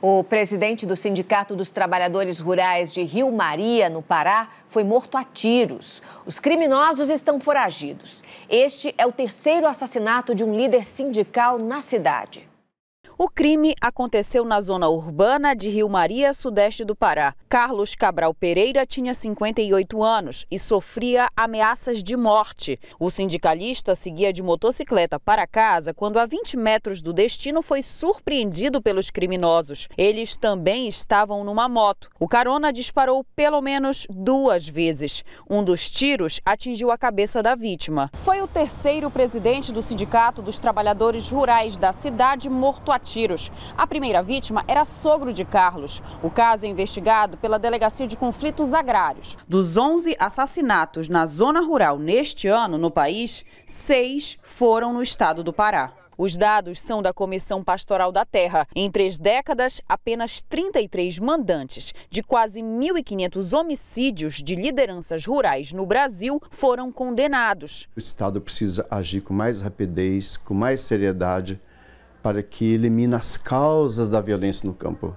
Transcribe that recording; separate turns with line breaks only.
O presidente do Sindicato dos Trabalhadores Rurais de Rio Maria, no Pará, foi morto a tiros. Os criminosos estão foragidos. Este é o terceiro assassinato de um líder sindical na cidade.
O crime aconteceu na zona urbana de Rio Maria, sudeste do Pará. Carlos Cabral Pereira tinha 58 anos e sofria ameaças de morte. O sindicalista seguia de motocicleta para casa quando, a 20 metros do destino, foi surpreendido pelos criminosos. Eles também estavam numa moto. O carona disparou pelo menos duas vezes. Um dos tiros atingiu a cabeça da vítima. Foi o terceiro presidente do Sindicato dos Trabalhadores Rurais da cidade morto atirado tiros. A primeira vítima era sogro de Carlos. O caso é investigado pela Delegacia de Conflitos Agrários. Dos 11 assassinatos na zona rural neste ano no país, seis foram no estado do Pará. Os dados são da Comissão Pastoral da Terra. Em três décadas, apenas 33 mandantes de quase 1.500 homicídios de lideranças rurais no Brasil foram condenados.
O Estado precisa agir com mais rapidez, com mais seriedade para que elimine as causas da violência no campo.